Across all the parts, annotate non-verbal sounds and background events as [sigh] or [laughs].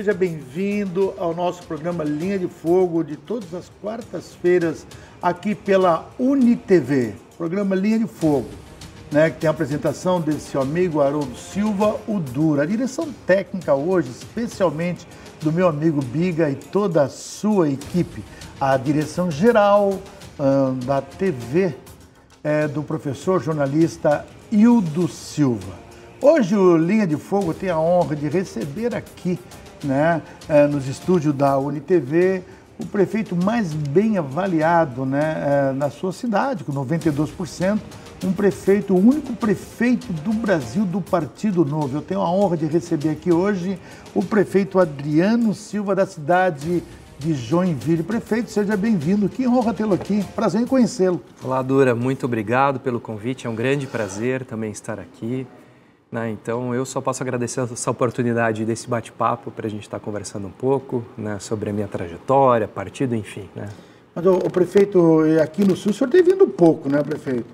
Seja bem-vindo ao nosso programa Linha de Fogo de todas as quartas-feiras aqui pela UniTV, programa Linha de Fogo, né, que tem a apresentação desse amigo Haroldo Silva Udura. A direção técnica hoje, especialmente do meu amigo Biga e toda a sua equipe, a direção geral hum, da TV é do professor jornalista Hildo Silva. Hoje o Linha de Fogo tem a honra de receber aqui né, é, nos estúdios da UniTV, o prefeito mais bem avaliado né, é, na sua cidade, com 92%, um prefeito, o único prefeito do Brasil do Partido Novo. Eu tenho a honra de receber aqui hoje o prefeito Adriano Silva, da cidade de Joinville. Prefeito, seja bem-vindo. Que honra tê-lo aqui. Prazer em conhecê-lo. Olá, Dura. Muito obrigado pelo convite. É um grande prazer também estar aqui. Né? Então, eu só posso agradecer essa oportunidade desse bate-papo para a gente estar tá conversando um pouco né, sobre a minha trajetória, partido, enfim. Né? Mas, o, o prefeito, aqui no Sul, o senhor tem vindo pouco, né, prefeito?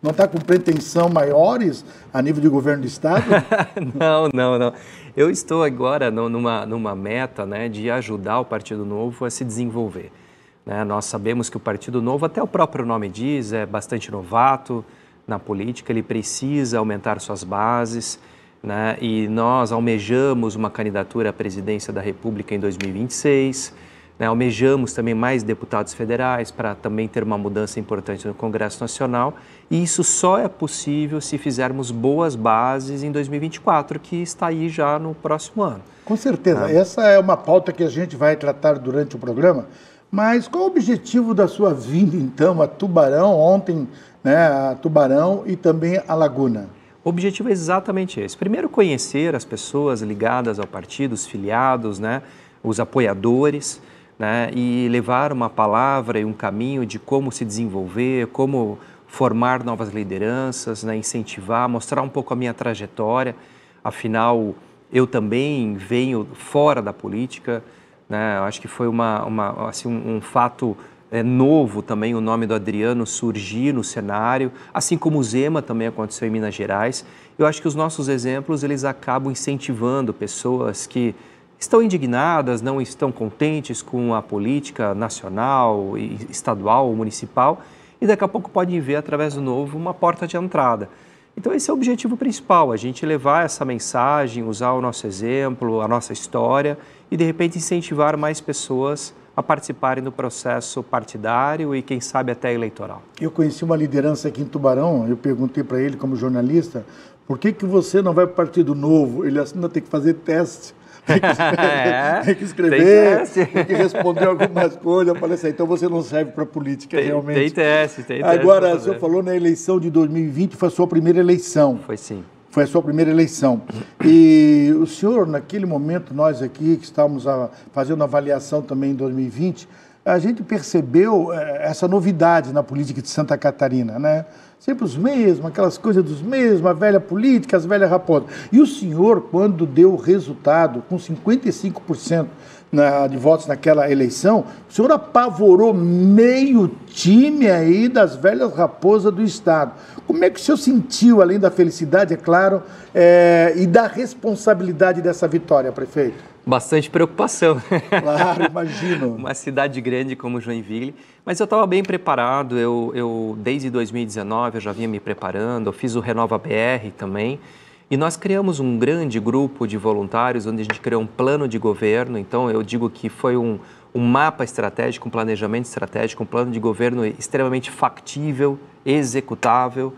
Não está com pretensão maiores a nível de governo do Estado? [laughs] não, não, não. Eu estou agora numa, numa meta né, de ajudar o Partido Novo a se desenvolver. Né? Nós sabemos que o Partido Novo, até o próprio nome diz, é bastante novato, na política, ele precisa aumentar suas bases, né? e nós almejamos uma candidatura à presidência da República em 2026. Né? Almejamos também mais deputados federais para também ter uma mudança importante no Congresso Nacional. E isso só é possível se fizermos boas bases em 2024, que está aí já no próximo ano. Com certeza. Né? Essa é uma pauta que a gente vai tratar durante o programa. Mas qual o objetivo da sua vinda, então, a Tubarão? Ontem né, a Tubarão e também a Laguna? O objetivo é exatamente esse. Primeiro, conhecer as pessoas ligadas ao partido, os filiados, né, os apoiadores, né, e levar uma palavra e um caminho de como se desenvolver, como formar novas lideranças, né, incentivar, mostrar um pouco a minha trajetória. Afinal, eu também venho fora da política. Né, acho que foi uma, uma assim, um, um fato é novo também o nome do Adriano surgir no cenário, assim como o Zema também aconteceu em Minas Gerais. Eu acho que os nossos exemplos eles acabam incentivando pessoas que estão indignadas, não estão contentes com a política nacional, estadual ou municipal, e daqui a pouco podem ver através do novo uma porta de entrada. Então esse é o objetivo principal, a gente levar essa mensagem, usar o nosso exemplo, a nossa história e de repente incentivar mais pessoas a participarem do processo partidário e, quem sabe, até eleitoral. Eu conheci uma liderança aqui em Tubarão, eu perguntei para ele, como jornalista, por que, que você não vai para o Partido Novo? Ele ainda assim, tem que fazer teste. [laughs] Tem que escrever, [laughs] é, tem que, tem, que responder algumas coisas. Eu falei assim, ah, então você não serve para política tem, realmente. Tem teste, tem teste. Agora, o senhor falou na eleição de 2020, foi a sua primeira eleição. Foi sim foi a sua primeira eleição. E o senhor, naquele momento, nós aqui, que estávamos a, fazendo avaliação também em 2020, a gente percebeu eh, essa novidade na política de Santa Catarina, né? Sempre os mesmos, aquelas coisas dos mesmos, a velha política, as velhas raposas. E o senhor, quando deu o resultado, com 55% na, de votos naquela eleição, o senhor apavorou meio time aí das velhas raposas do Estado. Como é que o senhor sentiu, além da felicidade, é claro, é, e da responsabilidade dessa vitória, prefeito? Bastante preocupação. [laughs] Claro, imagino. [laughs] Uma cidade grande como Joinville. Mas eu estava bem preparado, eu, eu desde 2019 eu já vinha me preparando, eu fiz o Renova BR também. E nós criamos um grande grupo de voluntários, onde a gente criou um plano de governo. Então, eu digo que foi um, um mapa estratégico, um planejamento estratégico, um plano de governo extremamente factível, executável.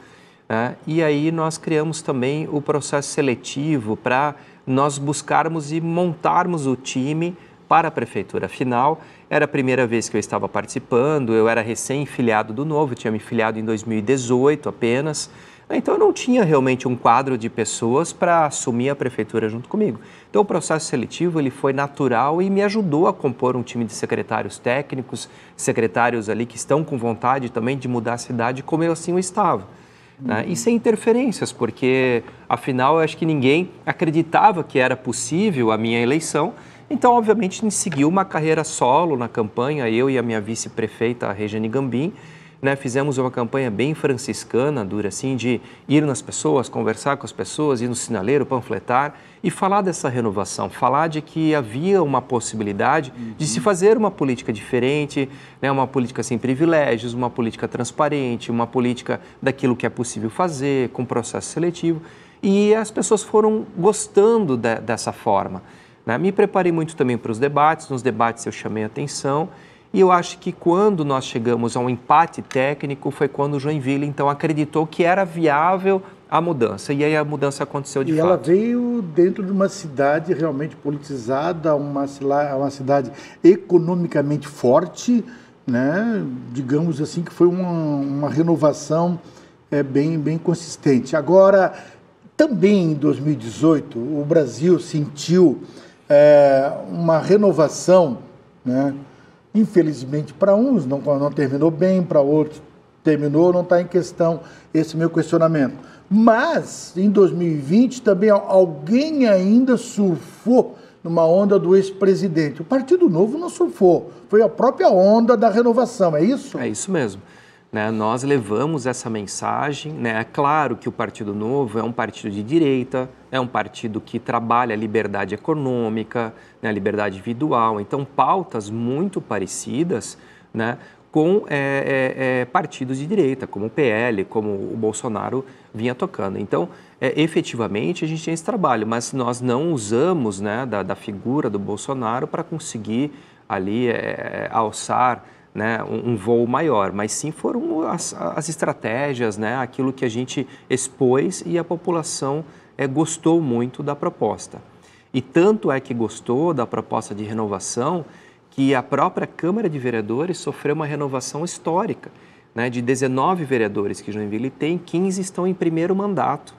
Né? E aí nós criamos também o processo seletivo para nós buscarmos e montarmos o time para a prefeitura final era a primeira vez que eu estava participando, eu era recém-filiado do Novo, tinha me filiado em 2018 apenas. Então eu não tinha realmente um quadro de pessoas para assumir a prefeitura junto comigo. Então o processo seletivo ele foi natural e me ajudou a compor um time de secretários técnicos, secretários ali que estão com vontade também de mudar a cidade como eu assim o estava. Né? E sem interferências, porque afinal eu acho que ninguém acreditava que era possível a minha eleição, então, obviamente, a gente seguiu uma carreira solo na campanha, eu e a minha vice-prefeita, a Regiane Gambim, né, fizemos uma campanha bem franciscana, dura assim, de ir nas pessoas, conversar com as pessoas, ir no sinaleiro, panfletar e falar dessa renovação, falar de que havia uma possibilidade uhum. de se uhum. fazer uma política diferente, né, uma política sem privilégios, uma política transparente, uma política daquilo que é possível fazer, com processo seletivo. E as pessoas foram gostando de, dessa forma. Né? Me preparei muito também para os debates, nos debates eu chamei atenção e eu acho que quando nós chegamos a um empate técnico foi quando o Joinville então acreditou que era viável a mudança. E aí a mudança aconteceu de e fato. E ela veio dentro de uma cidade realmente politizada, uma, uma cidade economicamente forte, né? digamos assim, que foi uma, uma renovação é, bem, bem consistente. Agora, também em 2018, o Brasil sentiu é, uma renovação, né? infelizmente para uns não, não terminou bem, para outros terminou, não está em questão esse meu questionamento. Mas em 2020 também alguém ainda surfou numa onda do ex-presidente. O Partido Novo não surfou, foi a própria onda da renovação, é isso? É isso mesmo. Né? Nós levamos essa mensagem. Né? É claro que o Partido Novo é um partido de direita, é um partido que trabalha a liberdade econômica, né? a liberdade individual. Então, pautas muito parecidas né? com é, é, é, partidos de direita, como o PL, como o Bolsonaro vinha tocando. Então, é, efetivamente, a gente tem esse trabalho, mas nós não usamos né, da, da figura do Bolsonaro para conseguir ali é, é, alçar né, um, um, voo maior, mas sim foram as, as estratégias, né, aquilo que a gente expôs e a população é, gostou muito da proposta. E tanto é que gostou da proposta de renovação que a própria Câmara de Vereadores sofreu uma renovação histórica. Né, de 19 vereadores que Joinville tem, 15 estão em primeiro mandato.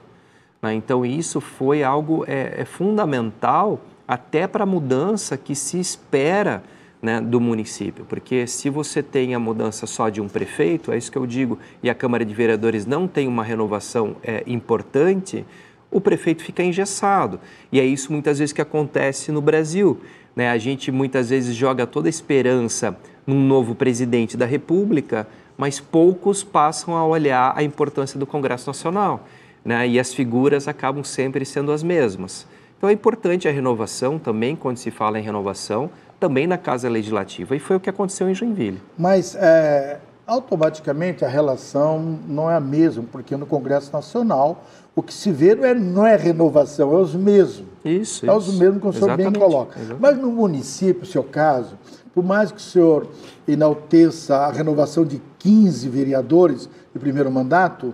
Né? Então, isso foi algo é, é fundamental até para a mudança que se espera né, do município, porque se você tem a mudança só de um prefeito, é isso que eu digo, e a Câmara de Vereadores não tem uma renovação é, importante, o prefeito fica engessado. E é isso muitas vezes que acontece no Brasil. Né? A gente muitas vezes joga toda a esperança num novo presidente da República, mas poucos passam a olhar a importância do Congresso Nacional. Né? E as figuras acabam sempre sendo as mesmas. Então é importante a renovação também, quando se fala em renovação, também na Casa Legislativa. E foi o que aconteceu em Joinville. Mas é, automaticamente a relação não é a mesma, porque no Congresso Nacional o que se vê não é, não é renovação, é os mesmos. Isso, É isso. os mesmos que o senhor Exatamente. bem coloca. Exatamente. Mas no município, seu caso, por mais que o senhor enalteça a renovação de 15 vereadores de primeiro mandato,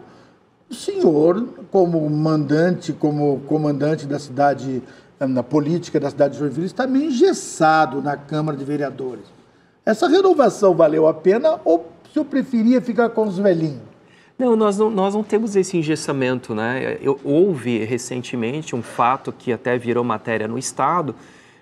o senhor, como mandante, como comandante da cidade na política da cidade de Joinville está meio engessado na Câmara de Vereadores. Essa renovação valeu a pena ou o senhor preferia ficar com os velhinhos? Não, nós não, nós não temos esse engessamento, né? Eu, houve recentemente um fato que até virou matéria no Estado,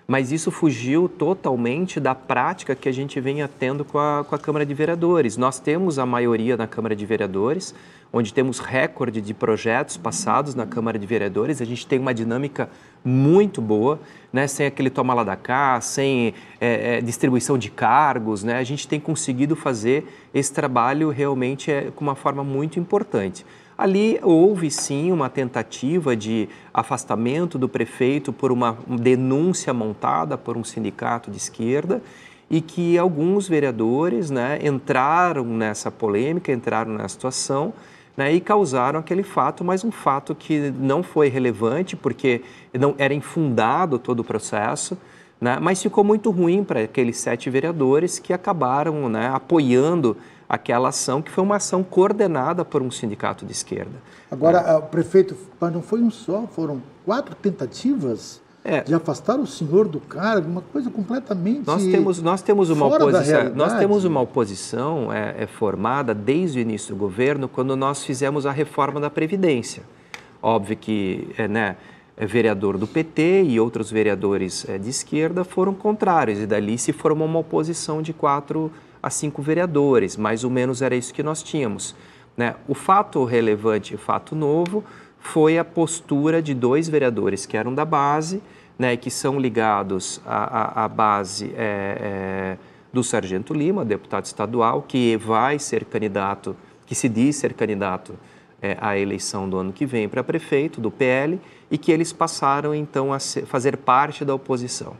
mas isso fugiu totalmente da prática que a gente vem tendo com a, com a Câmara de Vereadores. Nós temos a maioria na Câmara de Vereadores, onde temos recorde de projetos passados na Câmara de Vereadores. A gente tem uma dinâmica muito boa, né? sem aquele toma lá da cá, sem é, é, distribuição de cargos. Né? A gente tem conseguido fazer esse trabalho realmente é, com uma forma muito importante. Ali houve sim uma tentativa de afastamento do prefeito por uma denúncia montada por um sindicato de esquerda e que alguns vereadores né, entraram nessa polêmica, entraram na situação né, e causaram aquele fato, mas um fato que não foi relevante porque não era infundado todo o processo. Né, mas ficou muito ruim para aqueles sete vereadores que acabaram né, apoiando aquela ação que foi uma ação coordenada por um sindicato de esquerda. Agora, é. o ah, prefeito, mas não foi um só, foram quatro tentativas é. de afastar o senhor do cargo, uma coisa completamente nós temos nós temos uma oposição nós temos uma oposição é, é, formada desde o início do governo quando nós fizemos a reforma da previdência. Óbvio que é, né, é vereador do PT e outros vereadores é, de esquerda foram contrários e dali se formou uma oposição de quatro a cinco vereadores, mais ou menos era isso que nós tínhamos. Né? O fato relevante e fato novo foi a postura de dois vereadores que eram da base, né, que são ligados à, à, à base é, é, do Sargento Lima, deputado estadual, que vai ser candidato, que se diz ser candidato é, à eleição do ano que vem para prefeito, do PL, e que eles passaram então a ser, fazer parte da oposição.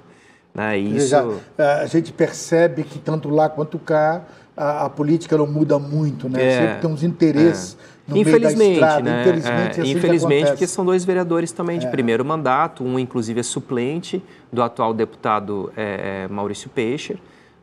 Né? Isso... Já, eh, a gente percebe que tanto lá quanto cá a, a política não muda muito, né? É, Sempre tem uns interesses. É. No infelizmente, estrada, né? infelizmente, é, é assim infelizmente porque são dois vereadores também de é. primeiro mandato, um inclusive é suplente do atual deputado eh, eh, Maurício Peixer,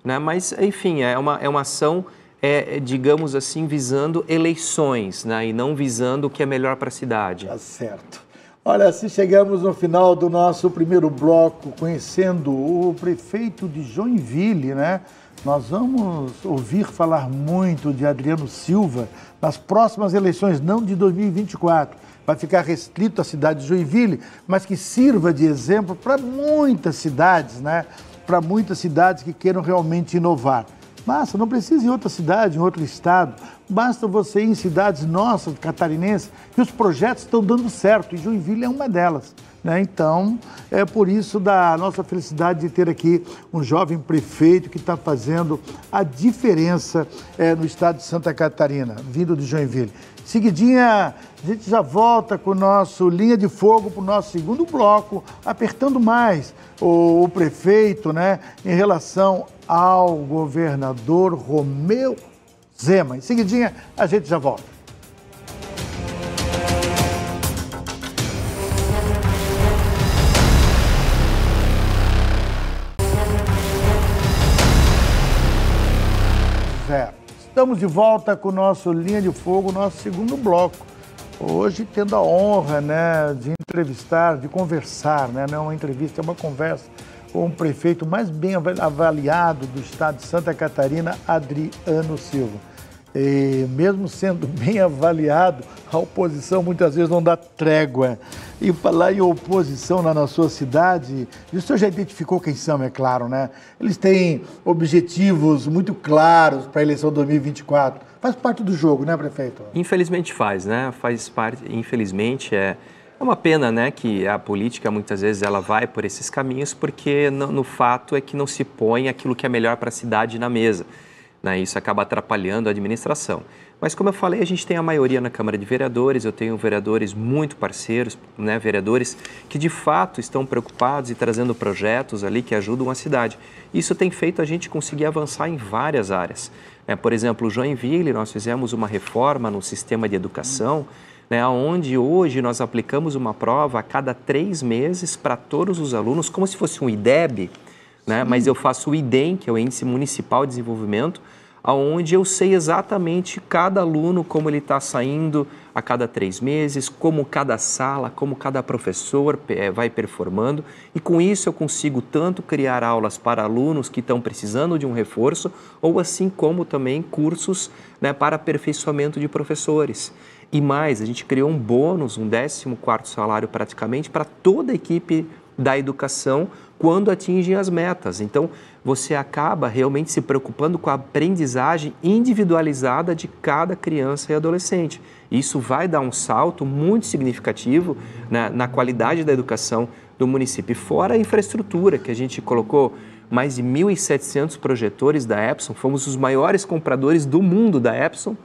né? Mas enfim é uma é uma ação é, é, digamos assim, visando eleições, né? E não visando o que é melhor para a cidade. Tá certo. Olha, se chegamos no final do nosso primeiro bloco, conhecendo o prefeito de Joinville, né? Nós vamos ouvir falar muito de Adriano Silva nas próximas eleições, não de 2024. Vai ficar restrito à cidade de Joinville, mas que sirva de exemplo para muitas cidades, né? Para muitas cidades que queiram realmente inovar. Basta, não precisa em outra cidade, em outro estado. Basta você ir em cidades nossas, catarinenses, que os projetos estão dando certo. E Joinville é uma delas. Né? Então, é por isso da nossa felicidade de ter aqui um jovem prefeito que está fazendo a diferença é, no estado de Santa Catarina, vindo de Joinville. Seguidinha, a gente já volta com o nosso Linha de Fogo para o nosso segundo bloco, apertando mais o, o prefeito né, em relação ao governador Romeu Zema. Em seguidinha, a gente já volta. Estamos de volta com o nosso Linha de Fogo, nosso segundo bloco. Hoje tendo a honra né, de entrevistar, de conversar, né? não é uma entrevista, é uma conversa com o prefeito mais bem avaliado do estado de Santa Catarina, Adriano Silva. E mesmo sendo [laughs] bem avaliado, a oposição muitas vezes não dá trégua. E falar em oposição lá na sua cidade, o senhor já identificou quem são, é claro, né? Eles têm objetivos muito claros para a eleição 2024. Faz parte do jogo, né, prefeito? Infelizmente faz, né? Faz parte, infelizmente é é uma pena, né, que a política muitas vezes ela vai por esses caminhos porque no, no fato é que não se põe aquilo que é melhor para a cidade na mesa. Né? Isso acaba atrapalhando a administração. Mas como eu falei, a gente tem a maioria na Câmara de Vereadores, eu tenho vereadores muito parceiros, né, vereadores que de fato estão preocupados e trazendo projetos ali que ajudam a cidade. Isso tem feito a gente conseguir avançar em várias áreas. É, por exemplo, Joinville, nós fizemos uma reforma no sistema de educação né, onde hoje nós aplicamos uma prova a cada três meses para todos os alunos, como se fosse um IDEB, né, mas eu faço o IDEM, que é o Índice Municipal de Desenvolvimento, aonde eu sei exatamente cada aluno, como ele está saindo a cada três meses, como cada sala, como cada professor eh, vai performando. E com isso eu consigo tanto criar aulas para alunos que estão precisando de um reforço, ou assim como também cursos né, para aperfeiçoamento de professores. E mais, a gente criou um bônus, um 14 salário praticamente, para toda a equipe da educação quando atingem as metas. Então, você acaba realmente se preocupando com a aprendizagem individualizada de cada criança e adolescente. Isso vai dar um salto muito significativo na, né, na qualidade da educação do município. Fora a infraestrutura que a gente colocou mais de 1.700 projetores da Epson, fomos os maiores compradores do mundo da Epson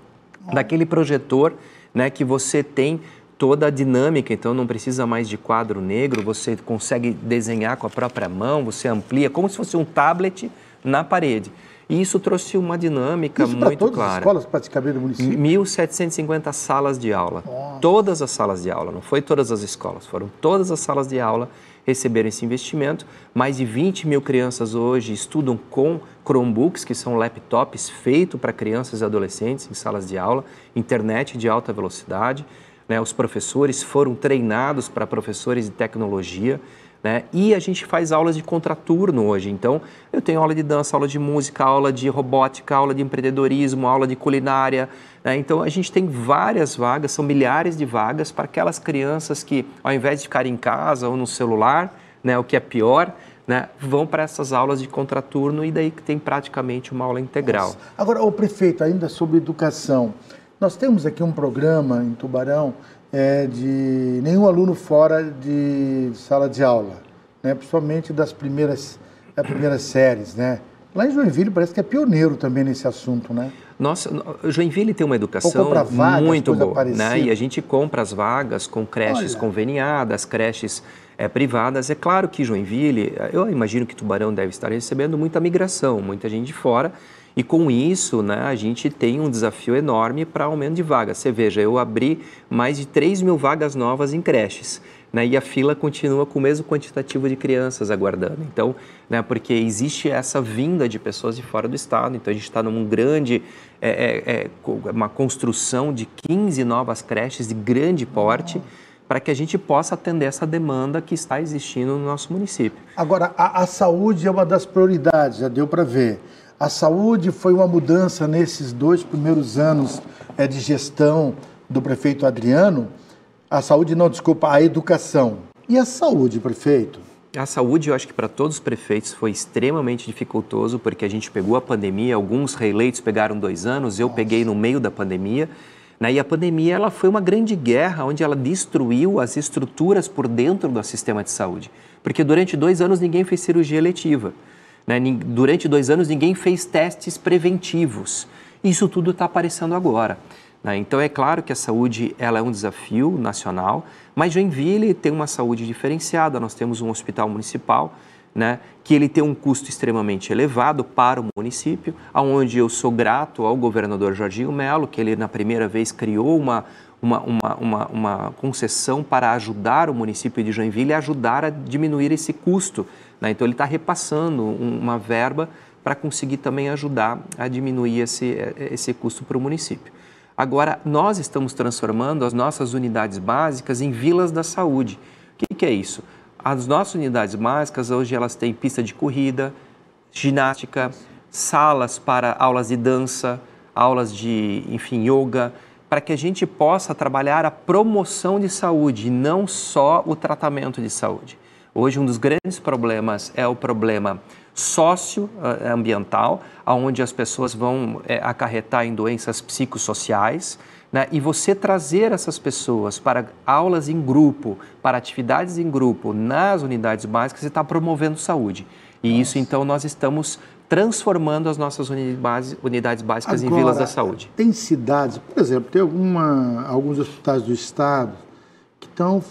daquele projetor né, que você tem toda a dinâmica, então não precisa mais de quadro negro, você consegue desenhar com a própria mão, você amplia, como se fosse um tablet na parede. E isso trouxe uma dinâmica isso muito todas clara. As escolas praticamente do município? 1.750 salas de aula. Nossa. Todas as salas de aula, não foi todas as escolas, foram todas as salas de aula receberam esse investimento. Mais de 20 mil crianças hoje estudam com Chromebooks, que são laptops feitos para crianças e adolescentes em salas de aula, internet de alta velocidade. Né? Os professores foram treinados para professores de tecnologia. Né? E a gente faz aulas de contraturno hoje. Então, eu tenho aula de dança, aula de música, aula de robótica, aula de empreendedorismo, aula de culinária. Né? Então, a gente tem várias vagas, são milhares de vagas para aquelas crianças que, ao invés de ficarem em casa ou no celular, né, o que é pior, né, vão para essas aulas de contraturno e daí que tem praticamente uma aula integral. Nossa. Agora, o prefeito, ainda sobre educação, nós temos aqui um programa em Tubarão é, de nenhum aluno fora de sala de aula, né? principalmente das primeiras, das primeiras séries. Né? Lá em Joinville parece que é pioneiro também nesse assunto, né? Nossa, Joinville tem uma educação vagas, muito boa, né? parecida. né? E a gente compra as vagas com creches Olha. conveniadas, creches é, privadas. É claro que Joinville, eu imagino que Tubarão deve estar recebendo muita migração, muita gente de fora, e com isso, né, a gente tem um desafio enorme para aumento de vagas. Você veja, eu abri mais de 3 mil vagas novas em creches. Né, e a fila continua com o mesmo quantitativo de crianças aguardando. Então, né, porque existe essa vinda de pessoas de fora do estado, então a gente está numa grande, é, é, é uma construção de 15 novas creches de grande porte. Para que a gente possa atender essa demanda que está existindo no nosso município. Agora, a, a saúde é uma das prioridades, já deu para ver. A saúde foi uma mudança nesses dois primeiros anos é, de gestão do prefeito Adriano. A saúde, não, desculpa, a educação. E a saúde, prefeito? A saúde, eu acho que para todos os prefeitos foi extremamente dificultoso, porque a gente pegou a pandemia, alguns reeleitos pegaram dois anos, eu Nossa. peguei no meio da pandemia. Né? E a pandemia ela foi uma grande guerra, onde ela destruiu as estruturas por dentro do sistema de saúde. Porque durante dois anos ninguém fez cirurgia eletiva. Né? Durante dois anos ninguém fez testes preventivos. Isso tudo está aparecendo agora. Né? Então é claro que a saúde ela é um desafio nacional, mas Joinville tem uma saúde diferenciada. Nós temos um hospital municipal né, que ele tem um custo extremamente elevado para o município, aonde eu sou grato ao governador Jorginho Melo, que ele na primeira vez criou uma, uma, uma, uma, uma concessão para ajudar o município de Joinville a ajudar a diminuir esse custo né? Então ele está repassando uma verba para conseguir também ajudar a diminuir esse, é, esse custo para o município. Agora, nós estamos transformando as nossas unidades básicas em vilas da saúde. O que, que é isso? As nossas unidades básicas, hoje, elas têm pista de corrida, ginástica, salas para aulas de dança, aulas de, enfim, yoga, para que a gente possa trabalhar a promoção de saúde, não só o tratamento de saúde. Hoje, um dos grandes problemas é o problema socioambiental, eh, onde as pessoas vão é, acarretar em doenças psicossociais. Né? E você trazer essas pessoas para aulas em grupo, para atividades em grupo nas unidades básicas, você está promovendo saúde. E Nossa. isso, então, nós estamos transformando as nossas unidades, básicas Agora, em vilas da saúde. Tem cidades, por exemplo, tem alguma, alguns hospitais do estado que estão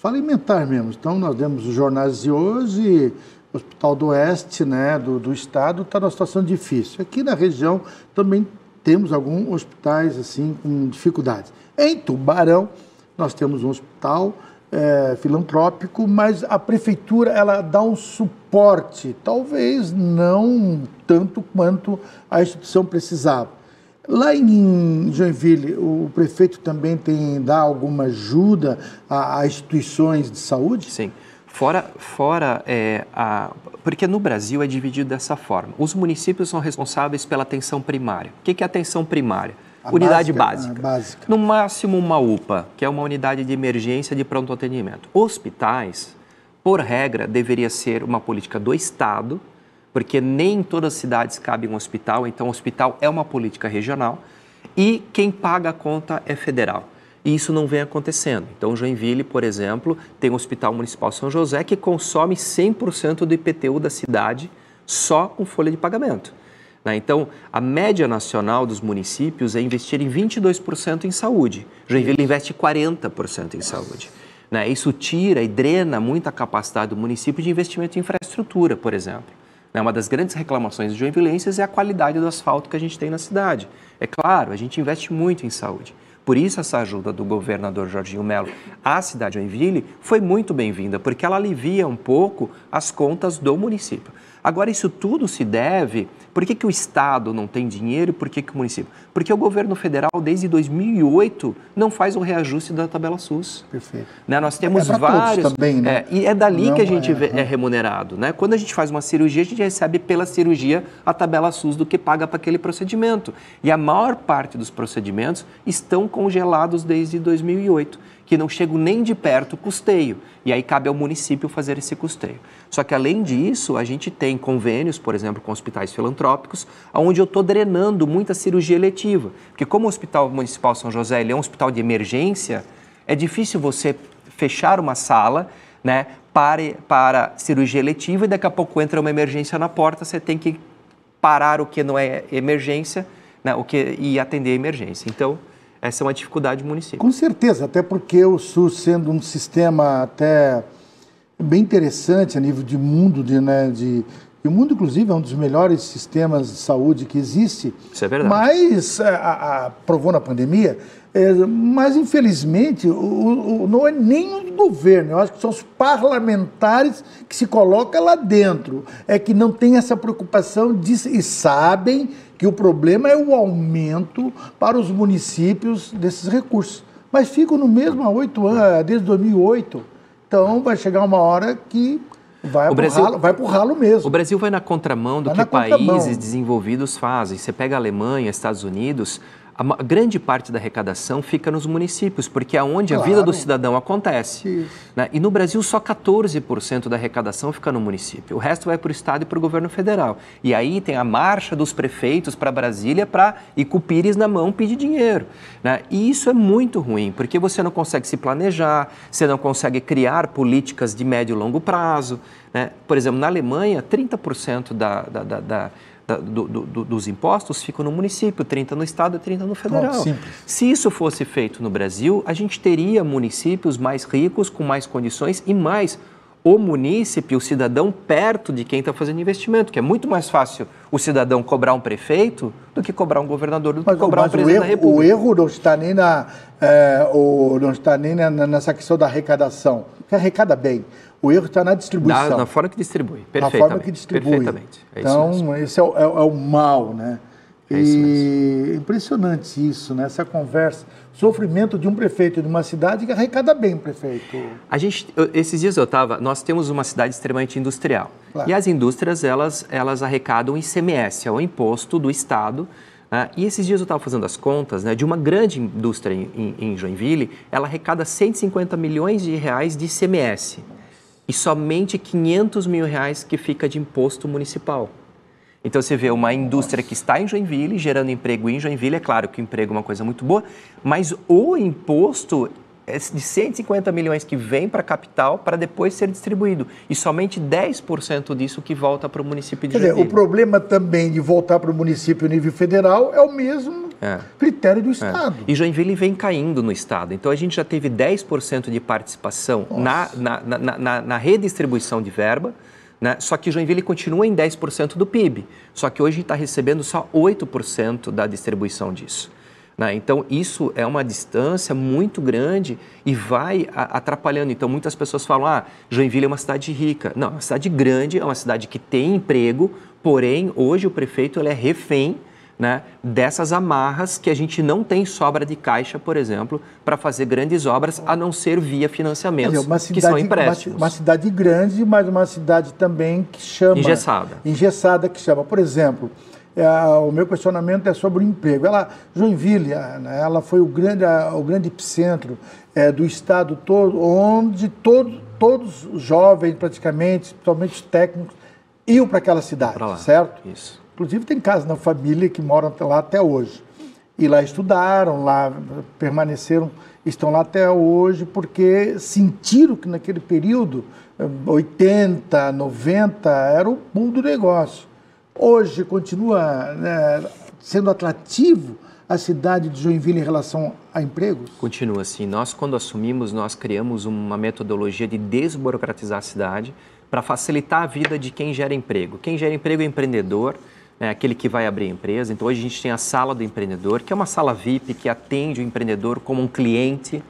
falimentar mesmo. Então, nós temos os jornais de hoje, o Hospital do Oeste, né, do, do Estado, está numa situação difícil. Aqui na região também temos alguns hospitais, assim, com dificuldades. Em Tubarão, nós temos um hospital é, filantrópico, mas a prefeitura, ela dá um suporte, talvez não tanto quanto a instituição precisava Lá em Joinville, o prefeito também tem dar alguma ajuda a, a instituições de saúde? Sim. Fora, fora é, a, porque no Brasil é dividido dessa forma. Os municípios são responsáveis pela atenção primária. O que é atenção primária? A unidade básica, básica. básica. No máximo uma UPA, que é uma unidade de emergência de pronto atendimento. Hospitais, por regra, deveria ser uma política do Estado porque nem em todas as cidades cabe um hospital, então o hospital é uma política regional e quem paga a conta é federal. E isso não vem acontecendo. Então, Joinville, por exemplo, tem o Hospital Municipal São José que consome 100% do IPTU da cidade só com folha de pagamento. Né? Então, a média nacional dos municípios é investir em 22% em saúde. Joinville investe 40% em saúde. Né? Isso tira e drena muita capacidade do município de investimento em infraestrutura, por exemplo. Né? Uma das grandes reclamações de Joinvilleenses é a qualidade do asfalto que a gente tem na cidade. É claro, a gente investe muito em saúde. Por isso, essa ajuda do governador Jorginho Melo à cidade de Joinville foi muito bem-vinda, porque ela alivia um pouco as contas do município. Agora, isso tudo se deve. Por que, que o Estado não tem dinheiro e por que, que o município? Porque o governo federal, desde 2008, não faz o reajuste da tabela SUS. Perfeito. Né? Nós é temos é vários. Também, né? É, e é dali não, que a gente é, é, remunerado. Né? Quando a gente faz uma cirurgia, a gente recebe pela cirurgia a tabela SUS do que paga para aquele procedimento. E a maior parte dos procedimentos estão congelados desde 2008, que não chegam nem de perto o custeio. E aí cabe ao município fazer esse custeio. Só que além disso, a gente tem convênios, por exemplo, com hospitais filantrópicos, onde eu estou drenando muita cirurgia eletiva. Porque como o Hospital Municipal São José é um hospital de emergência, é difícil você fechar uma sala né, para, para cirurgia eletiva e daqui a pouco entra uma emergência na porta, você tem que parar o que não é emergência né, o que, e atender a emergência. Então, essa é uma dificuldade do município. Com certeza, até porque o SUS sendo um sistema até bem interessante a nível de mundo, de, né, de, o mundo, inclusive, é um dos melhores sistemas de saúde que existe. Isso é verdade. Mas é, a, a, provou na pandemia. É, mas, infelizmente, o, o, não é nem o governo, eu acho que são os parlamentares que se colocam lá dentro. É que não tem essa preocupação de, e sabem que o problema é o aumento para os municípios desses recursos. Mas ficam no mesmo há oito anos, desde 2008 então vai chegar uma hora que vai para o ralo mesmo. O Brasil vai na contramão do vai que países contramão. desenvolvidos fazem. Você pega a Alemanha, Estados Unidos, a grande parte da arrecadação fica nos municípios, porque é onde claro. a vida do cidadão acontece. Né? E no Brasil, só 14% da arrecadação fica no município. O resto vai para o Estado e para o governo federal. E aí tem a marcha dos prefeitos para Brasília para ir com o Pires na mão pedir dinheiro. Né? E isso é muito ruim, porque você não consegue se planejar, você não consegue criar políticas de médio e longo prazo. Né? Por exemplo, na Alemanha, 30% da, da, da, da da, do, do, dos impostos ficam no município, 30 no estado e 30 no federal. Pronto, Se isso fosse feito no Brasil, a gente teria municípios mais ricos, com mais condições e mais o munícipe, o cidadão, perto de quem está fazendo investimento, que é muito mais fácil o cidadão cobrar um prefeito do que cobrar um governador, do que mas, cobrar mas um presidente erro, da República. O erro não está nem, na, é, o, não está nem na, nessa questão da arrecadação, que arrecada bem. O erro está na distribuição. Na, na, forma que distribui, perfeitamente. Na forma que distribui. Perfeitamente. É então, esse é é, é o mal, né? É isso e impressionante isso, né? Essa conversa, sofrimento de um prefeito de uma cidade que arrecada bem, prefeito. A gente, esses dias eu estava, nós temos uma cidade extremamente industrial claro. e as indústrias elas elas arrecadam ICMS, é o imposto do estado. Né? e esses dias eu estava fazendo as contas, né, de uma grande indústria em, em, em Joinville, ela arrecada 150 milhões de reais de ICMS e somente 500 mil reais que fica de imposto municipal. Então você vê uma indústria que está em Joinville, gerando emprego em Joinville, é claro que o emprego é uma coisa muito boa, mas o imposto é de 150 milhões que vem para a capital para depois ser distribuído. E somente 10% disso que volta para o município de Quer Joinville. Dizer, o problema também de voltar para o município a nível federal é o mesmo é. critério do é. Estado. É. E Joinville vem caindo no Estado. Então a gente já teve 10% de participação na na, na, na, na redistribuição de verba né? Só que Joinville continua em 10% do PIB, só que hoje está recebendo só 8% da distribuição disso. Né? Então, isso é uma distância muito grande e vai atrapalhando. Então, muitas pessoas falam: ah, Joinville é uma cidade rica. Não, é uma cidade grande, é uma cidade que tem emprego, porém, hoje o prefeito ele é refém né, dessas amarras que a gente não tem sobra de caixa, por exemplo, para fazer grandes obras, a não ser via financiamentos, dizer, cidade, que são empréstimos. Uma, uma, cidade grande, mas uma cidade também que chama... Engessada. Engessada, que chama. Por exemplo, é, o meu questionamento é sobre o emprego. Ela, Joinville, né, ela foi o grande, o grande epicentro é, do estado todo, onde todo, todos os jovens, praticamente, principalmente os técnicos, iam para aquela cidade, certo? Isso. Inclusive, tem casa na família que moram lá até hoje. E lá estudaram, lá permaneceram, estão lá até hoje, porque sentiram que naquele período, 80, eh, 90, era o boom do negócio. Hoje continua né, sendo atrativo a cidade de Joinville em relação a empregos? Continua assim. Nós, quando assumimos, nós criamos uma metodologia de desburocratizar a cidade para facilitar a vida de quem gera emprego. Quem gera emprego é empreendedor, né, aquele que vai abrir a empresa. Então, hoje a gente tem a sala do empreendedor, que é uma sala VIP que atende o empreendedor como um cliente,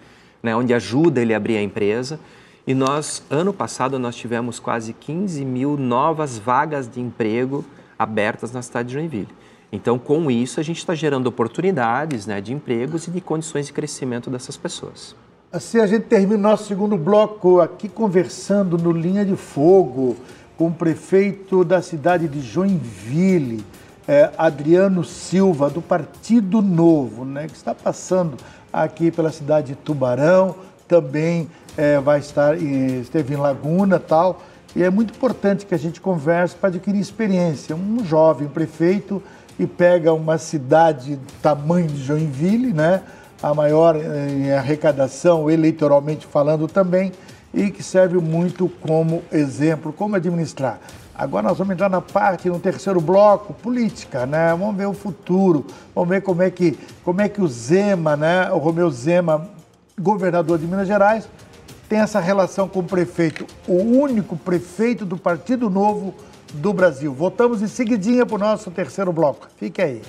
né, onde ajuda ele a abrir a empresa. E nós, ano passado, nós tivemos quase 15 mil novas vagas de emprego abertas na cidade de Joinville. Então, com isso, a gente está gerando oportunidades né, de empregos e de condições de crescimento dessas pessoas. Assim, a gente termina o nosso segundo bloco aqui conversando no Linha de Fogo com o prefeito da cidade de Joinville, é, Adriano Silva, do Partido Novo, né, que está passando aqui pela cidade de Tubarão, também é, vai estar em, esteve em Laguna tal. E é muito importante que a gente converse para adquirir experiência. Um jovem prefeito e pega uma cidade do tamanho de Joinville, né, a maior é, em arrecadação eleitoralmente falando também, e que serve muito como exemplo, como administrar. Agora nós vamos entrar na parte, no terceiro bloco, política, né? Vamos ver o futuro, vamos ver como é que, como é que o Zema, né? O Romeu Zema, governador de Minas Gerais, tem essa relação com o prefeito, o único prefeito do Partido Novo do Brasil. Voltamos em seguidinha para o nosso terceiro bloco. Fique aí.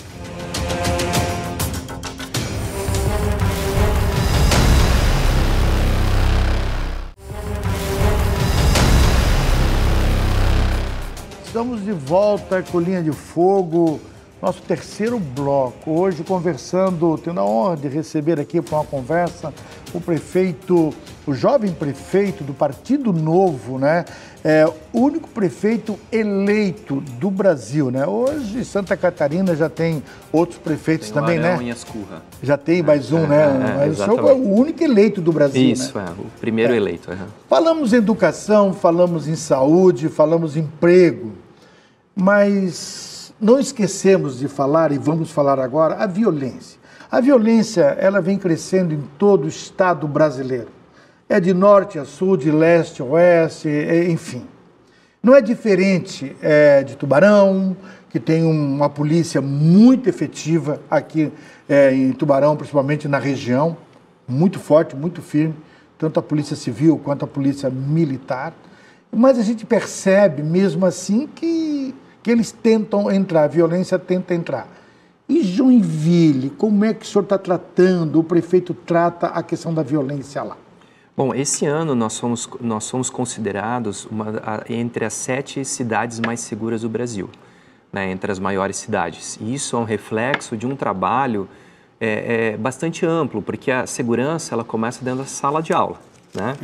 Estamos de volta com Linha de Fogo, nosso terceiro bloco. Hoje conversando, tendo a honra de receber aqui para uma conversa o prefeito, o jovem prefeito do Partido Novo, né? É o único prefeito eleito do Brasil, né? Hoje Santa Catarina já tem outros prefeitos tem também, né? Arão né? Em Já tem é, mais um, é, né? É, Mas o senhor é o único eleito do Brasil. Né? Isso, né? é, o primeiro é. eleito. É. Falamos em educação, falamos em saúde, falamos em emprego. Mas não esquecemos de falar, e vamos falar agora, a violência. A violência ela vem crescendo em todo o Estado brasileiro. É de norte a sul, de leste a oeste, enfim. Não é diferente é, de Tubarão, que tem uma polícia muito efetiva aqui é, em Tubarão, principalmente na região, muito forte, muito firme, tanto a polícia civil quanto a polícia militar. Mas a gente percebe mesmo assim que que eles tentam entrar, a violência tenta entrar. E Joinville, como é que o senhor está tratando, o prefeito trata a questão da violência lá? Bom, esse ano nós somos, nós somos considerados uma, a, entre as sete cidades mais seguras do Brasil, né, entre as maiores cidades. E isso é um reflexo de um trabalho é, é, bastante amplo, porque a segurança ela começa dentro da sala de aula né?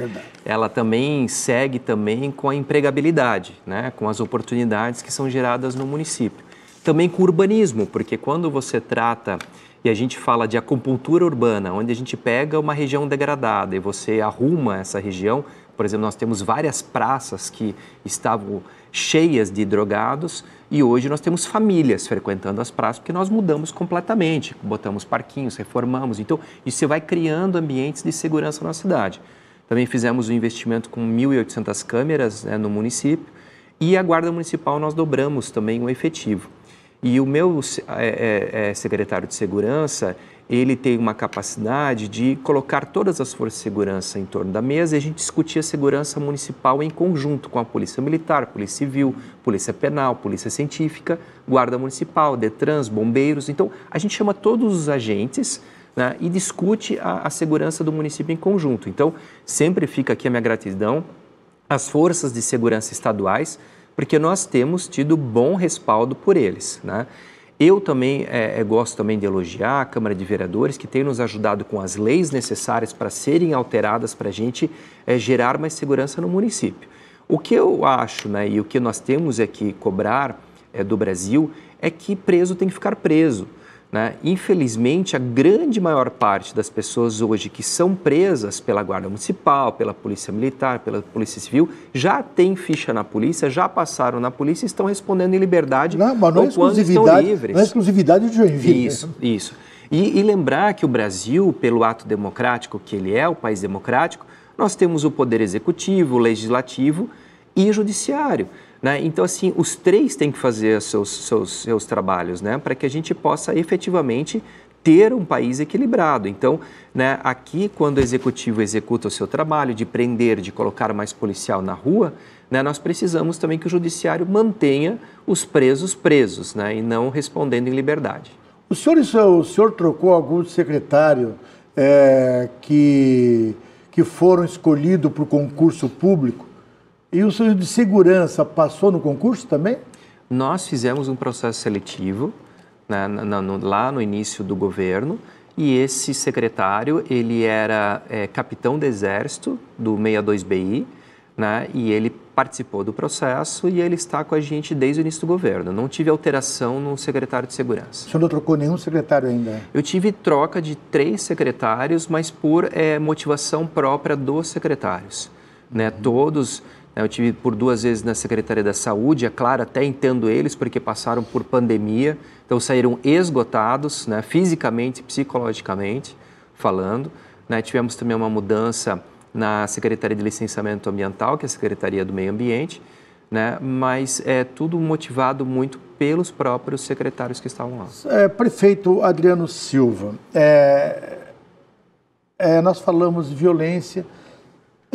Ela também segue também com a empregabilidade, né? Com as oportunidades que são geradas no município. Também com o urbanismo, porque quando você trata e a gente fala de acupuntura urbana, onde a gente pega uma região degradada e você arruma essa região, por exemplo, nós temos várias praças que estavam cheias de drogados e hoje nós temos famílias frequentando as praças porque nós mudamos completamente, botamos parquinhos, reformamos. Então, isso vai criando ambientes de segurança na cidade. Também fizemos um investimento com 1.800 câmeras né, no município e a Guarda Municipal nós dobramos também o efetivo. E o meu é, é, é, secretário de Segurança, ele tem uma capacidade de colocar todas as forças de segurança em torno da mesa e a gente discutir a segurança municipal em conjunto com a Polícia Militar, Polícia Civil, Polícia Penal, Polícia Científica, Guarda Municipal, Detrans, Bombeiros. Então, a gente chama todos os agentes né, e discute a, a segurança do município em conjunto. Então, sempre fica aqui a minha gratidão às forças de segurança estaduais, porque nós temos tido bom respaldo por eles. Né? Eu também é, é gosto também de elogiar a Câmara de Vereadores, que tem nos ajudado com as leis necessárias para serem alteradas para a gente é, gerar mais segurança no município. O que eu acho né, e o que nós temos é que cobrar é, do Brasil é que preso tem que ficar preso. Né? Infelizmente, a grande maior parte das pessoas hoje que são presas pela Guarda Municipal, pela Polícia Militar, pela Polícia Civil, já tem ficha na polícia, já passaram na polícia e estão respondendo em liberdade não, mas não é ou é estão livres. Não é exclusividade de Joinville. Né? Isso, isso. E, e lembrar que o Brasil, pelo ato democrático que ele é, o país democrático, nós temos o poder executivo, o legislativo e o judiciário. Né? Então, assim, os três têm que fazer seus, seus, seus trabalhos, né? Para que a gente possa efetivamente ter um país equilibrado. Então, né, aqui, quando o executivo executa o seu trabalho de prender, de colocar mais policial na rua, né, nós precisamos também que o judiciário mantenha os presos presos né, e não respondendo em liberdade. O senhor, o senhor trocou algum secretário é, eh, que, que foram escolhidos para o concurso público e o senhor de segurança passou no concurso também? Nós fizemos um processo seletivo né, na, no, lá no início do governo e esse secretário ele era é, capitão do exército do 62BI né, e ele participou do processo e ele está com a gente desde o início do governo. Não tive alteração no secretário de segurança. O senhor não trocou nenhum secretário ainda? Eu tive troca de três secretários, mas por é, motivação própria dos secretários. Né? Uhum. Todos né, eu tive por duas vezes na Secretaria da Saúde, é claro, até entendo eles, porque passaram por pandemia, então saíram esgotados, né, fisicamente, psicologicamente falando. Né? Tivemos também uma mudança na Secretaria de Licenciamento Ambiental, que é a Secretaria do Meio Ambiente, né? mas é tudo motivado muito pelos próprios secretários que estavam lá. É, prefeito Adriano Silva, é, é, nós falamos violência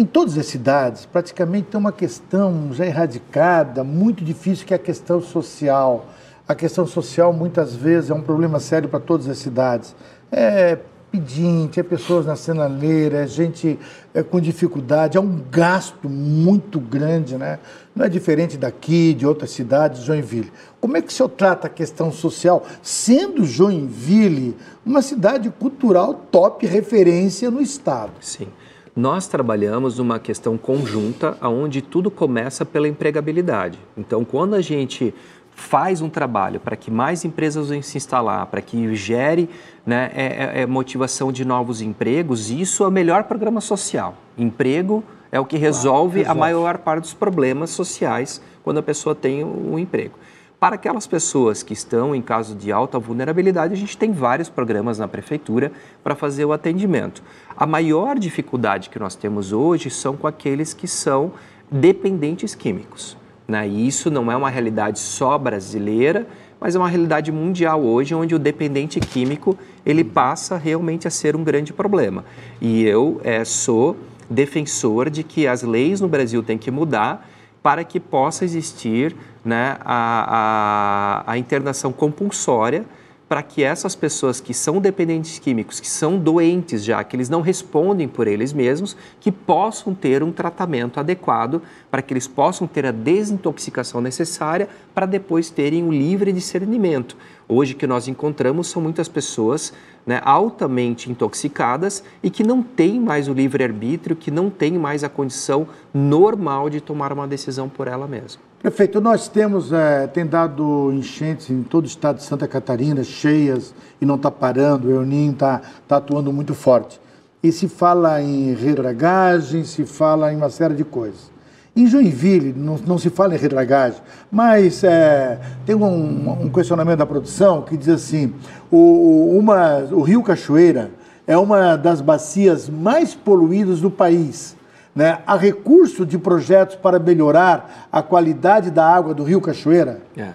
em todas as cidades, praticamente tem uma questão já erradicada, muito difícil, que é a questão social. A questão social, muitas vezes, é um problema sério para todas as cidades. É pedinte, é pessoas na sinaleira, é gente é, com dificuldade, é um gasto muito grande, né? Não é diferente daqui, de outras cidades, Joinville. Como é que o senhor trata a questão social, sendo Joinville uma cidade cultural top referência no estado? Sim. Nós trabalhamos uma questão conjunta, onde tudo começa pela empregabilidade. Então, quando a gente faz um trabalho para que mais empresas venham se instalar, para que gere né, é, é, é motivação de novos empregos, isso é a melhor programa social. Emprego é o que resolve, claro, resolve. a maior parte dos problemas sociais quando a pessoa tem um emprego. Para aquelas pessoas que estão em caso de alta vulnerabilidade, a gente tem vários programas na prefeitura para fazer o atendimento. A maior dificuldade que nós temos hoje são com aqueles que são dependentes químicos. Né? E isso não é uma realidade só brasileira, mas é uma realidade mundial hoje, onde o dependente químico ele passa realmente a ser um grande problema. E eu é, sou defensor de que as leis no Brasil têm que mudar para que possa existir né, a, a, a internação compulsória para que essas pessoas que são dependentes químicos, que são doentes já, que eles não respondem por eles mesmos, que possam ter um tratamento adequado, para que eles possam ter a desintoxicação necessária para depois terem um livre discernimento. Hoje que nós encontramos são muitas pessoas né, altamente intoxicadas e que não têm mais o livre arbítrio, que não têm mais a condição normal de tomar uma decisão por ela mesma. Prefeito, nós temos é, tem dado enchentes em todo o estado de Santa Catarina, cheias e não está parando, o Eunim está tá atuando muito forte. E se fala em redragagem, se fala em uma série de coisas. Em Joinville, não, não se fala em redragagem, mas é, tem um, um, questionamento da produção que diz assim: o, uma, o Rio Cachoeira é uma das bacias mais poluídas do país né? Há recurso de projetos para melhorar a qualidade da água do Rio Cachoeira? É.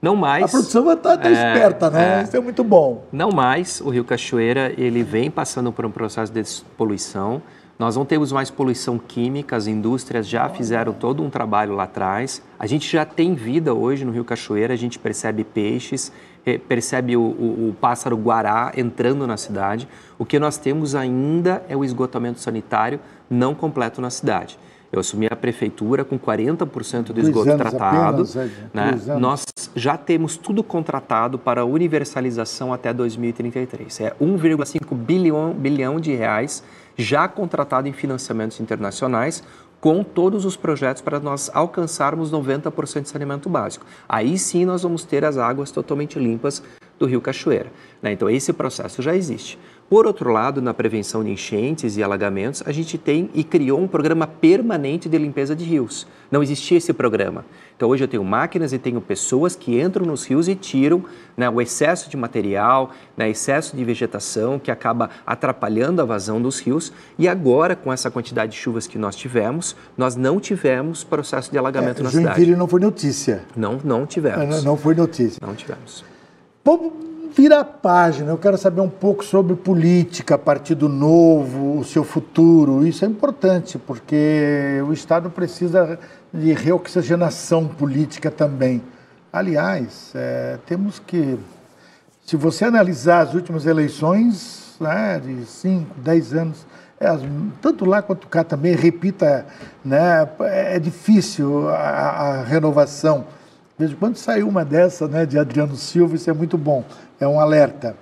Não mais. A produção está tá é, esperta, né? É, Isso é muito bom. Não mais. O Rio Cachoeira ele vem passando por um processo de poluição. Nós não temos mais poluição química, as indústrias já fizeram todo um trabalho lá atrás. A gente já tem vida hoje no Rio Cachoeira, a gente percebe peixes, percebe o, o, o pássaro guará entrando na cidade. O que nós temos ainda é o esgotamento sanitário não completo na cidade. Eu assumi a prefeitura com 40% do esgoto tratado. Apenas, né? Nós já temos tudo contratado para universalização até 2033. É 1,5 bilhão, bilhão de reais já contratado em financiamentos internacionais, com todos os projetos para nós alcançarmos 90% de saneamento básico. Aí sim nós vamos ter as águas totalmente limpas do Rio Cachoeira. Né? Então esse processo já existe. Por outro lado, na prevenção de enchentes e alagamentos, a gente tem e criou um programa permanente de limpeza de rios. Não existia esse programa. Então hoje eu tenho máquinas e tenho pessoas que entram nos rios e tiram né, o excesso de material, né, excesso de vegetação que acaba atrapalhando a vazão dos rios. E agora, com essa quantidade de chuvas que nós tivemos, nós não tivemos processo de alagamento é, na Joinville cidade. Joinville não foi notícia. Não, não tivemos. É, não, não foi notícia. Não tivemos. Bom, vira a página, eu quero saber um pouco sobre política, Partido Novo, o seu futuro. Isso é importante, porque o Estado precisa de reoxigenação política também. Aliás, é, temos que. Se você analisar as últimas eleições, né, de 5, 10 anos, é, tanto lá quanto cá também, repita, né, é difícil a, a renovação de quando saiu uma dessa, né, de Adriano Silva, isso é muito bom, é um alerta.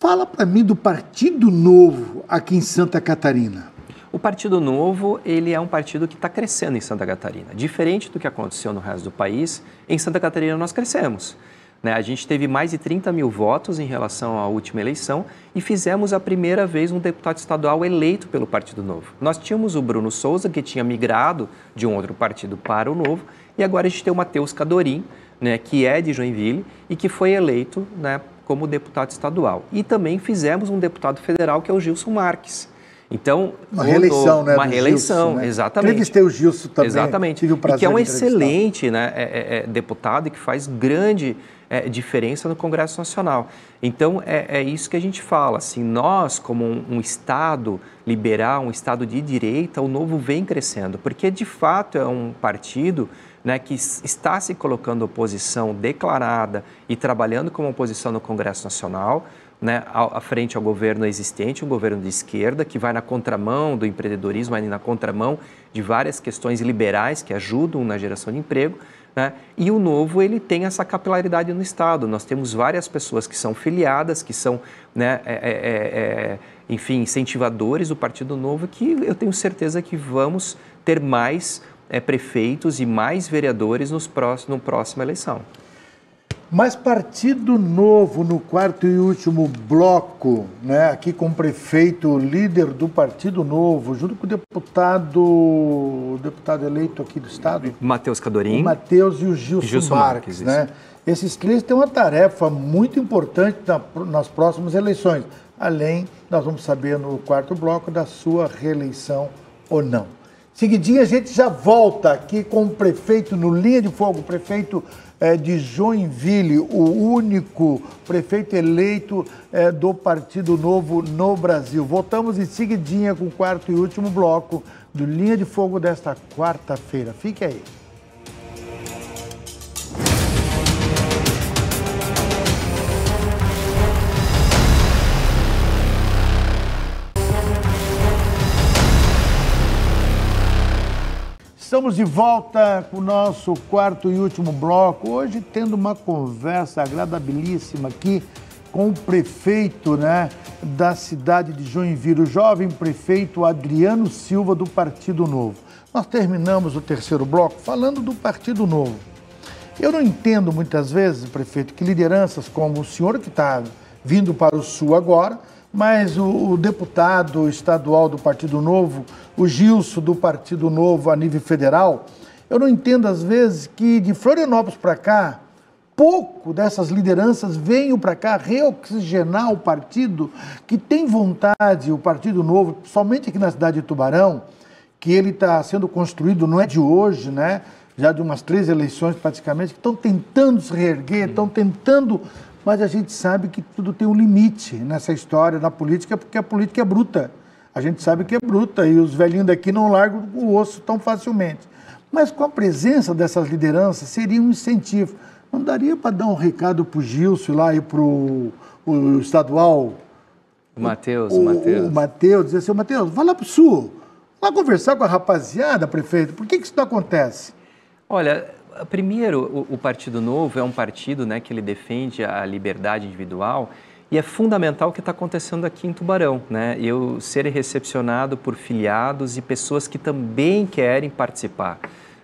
Fala para mim do Partido Novo aqui em Santa Catarina. O Partido Novo, ele é um partido que está crescendo em Santa Catarina. Diferente do que aconteceu no resto do país, em Santa Catarina nós crescemos. Né? A gente teve mais de 30 mil votos em relação à última eleição e fizemos a primeira vez um deputado estadual eleito pelo Partido Novo. Nós tínhamos o Bruno Souza, que tinha migrado de um outro partido para o Novo, e agora a gente tem o Matheus Cadorim, né, que é de Joinville e que foi eleito né, como deputado estadual. E também fizemos um deputado federal, que é o Gilson Marques. Então, uma reeleição, né? Uma reeleição, Gilson, né? exatamente. Entrevistei o Gilson também. Exatamente. Tive o prazer e que é um excelente né, é, é, é, deputado e que faz grande é, diferença no Congresso Nacional. Então, é, é, isso que a gente fala. Assim, nós, como um, um Estado liberal, um Estado de direita, o Novo vem crescendo, porque de fato é um partido né, que está se colocando oposição declarada e trabalhando como oposição no Congresso Nacional, né, à frente ao governo existente, um governo de esquerda, que vai na contramão do empreendedorismo, na contramão de várias questões liberais que ajudam na geração de emprego. Né? E o novo ele tem essa capilaridade no Estado. Nós temos várias pessoas que são filiadas, que são, né, é, é, é, é enfim, incentivadores do Partido Novo, que eu tenho certeza que vamos ter mais é, prefeitos e mais vereadores nos próximo, no próxima eleição. Mas Partido Novo, no quarto e último bloco, né, aqui com o prefeito, líder do Partido Novo, junto com o deputado, deputado eleito aqui do Estado. Matheus Cadorim. Matheus e o Gilson, Gilson Marques. Marques né? Esses três têm uma tarefa muito importante na, nas próximas eleições. Além, nós vamos saber no quarto bloco da sua reeleição ou não. Seguidinho a gente já volta aqui com o prefeito no Linha de Fogo, o prefeito é, de Joinville, o único prefeito eleito é, do Partido Novo no Brasil. Voltamos em seguidinha com o quarto e último bloco do Linha de Fogo desta quarta-feira. Fique aí. Estamos de volta com o nosso quarto e último bloco. Hoje tendo uma conversa agradabilíssima aqui com o prefeito né, da cidade de Joinville, o jovem prefeito Adriano Silva do Partido Novo. Nós terminamos o terceiro bloco falando do Partido Novo. Eu não entendo muitas vezes, prefeito, que lideranças como o senhor que está vindo para o Sul agora mas o, o, deputado estadual do Partido Novo, o Gilson do Partido Novo a nível federal, eu não entendo às vezes que de Florianópolis para cá, pouco dessas lideranças venham para cá reoxigenar o partido que tem vontade, o Partido Novo, somente aqui na cidade de Tubarão, que ele está sendo construído, não é de hoje, né? já de umas três eleições praticamente, que estão tentando se reerguer, estão tentando mas a gente sabe que tudo tem um limite nessa história da política, porque a política é bruta. A gente sabe que é bruta e os velhinhos daqui não largam o osso tão facilmente. Mas com a presença dessas lideranças seria um incentivo. Não daria para dar um recado para o Gilson lá e para o estadual. Matheus, Matheus. O Matheus, dizer assim, Matheus, vai lá para o Sul, vai conversar com a rapaziada, prefeito. Por que, que isso não acontece? Olha, Primeiro, o, o Partido Novo é um partido né, que ele defende a liberdade individual e é fundamental o que está acontecendo aqui em Tubarão, né? Eu ser recepcionado por filiados e pessoas que também querem participar.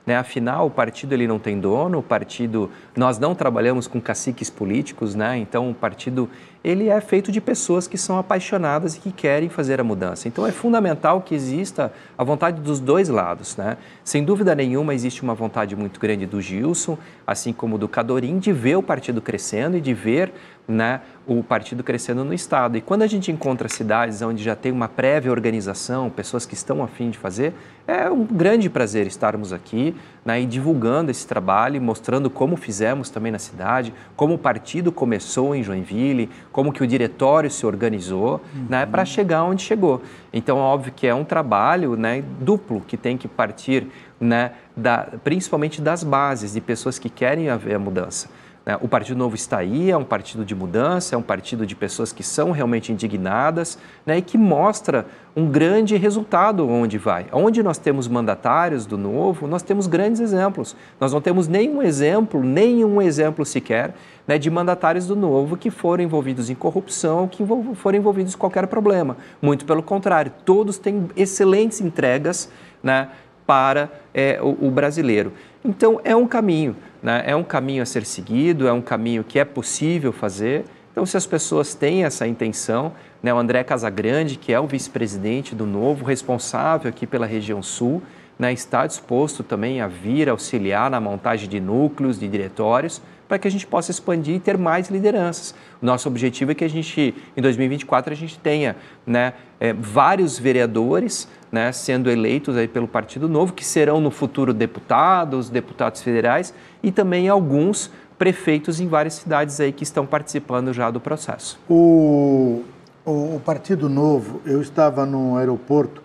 Né? Afinal, o partido ele não tem dono, o partido nós não trabalhamos com caciques políticos, né? então o partido ele é feito de pessoas que são apaixonadas e que querem fazer a mudança. Então é fundamental que exista a vontade dos dois lados. Né? Sem dúvida nenhuma existe uma vontade muito grande do Gilson, assim como do Cadorim, de ver o partido crescendo e de ver né, o partido crescendo no Estado. E quando a gente encontra cidades onde já tem uma prévia organização, pessoas que estão afim de fazer, é um grande prazer estarmos aqui né, e divulgando esse trabalho, mostrando como fizemos também na cidade, como o partido começou em Joinville, como que o diretório se organizou né, uhum. né, para chegar onde chegou. Então, óbvio que é um trabalho né, duplo que tem que partir né, da, principalmente das bases, de pessoas que querem haver a mudança. Né? O Partido Novo está aí, é um partido de mudança, é um partido de pessoas que são realmente indignadas né, e que mostra um grande resultado onde vai. Onde nós temos mandatários do Novo, nós temos grandes exemplos. Nós não temos nenhum exemplo, nenhum exemplo sequer, né, de mandatários do Novo que foram envolvidos em corrupção, que foram envolvidos em qualquer problema. Muito pelo contrário, todos têm excelentes entregas né, para é, o, o brasileiro. Então, é um caminho. Né? É um caminho a ser seguido, é um caminho que é possível fazer. Então, se as pessoas têm essa intenção, né? o André Casagrande, que é o vice-presidente do Novo, responsável aqui pela região sul, né? está disposto também a vir auxiliar na montagem de núcleos, de diretórios, para que a gente possa expandir e ter mais lideranças. Nosso objetivo é que a gente, em 2024, a gente tenha né, é, vários vereadores né, sendo eleitos aí pelo Partido Novo, que serão no futuro deputados, deputados federais e também alguns prefeitos em várias cidades aí que estão participando já do processo. O, o, o Partido Novo, eu estava no aeroporto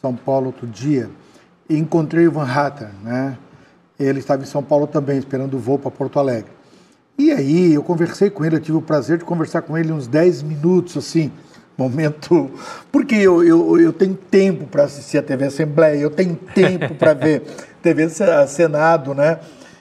São Paulo outro dia e encontrei o Van Hatter, né? Ele estava em São Paulo também, esperando o voo para Porto Alegre. E aí eu conversei com ele, eu tive o prazer de conversar com ele uns 10 minutos, assim, momento. Porque eu, eu, eu tenho tempo para assistir a TV Assembleia, eu tenho tempo para ver [laughs] TV Senado, né?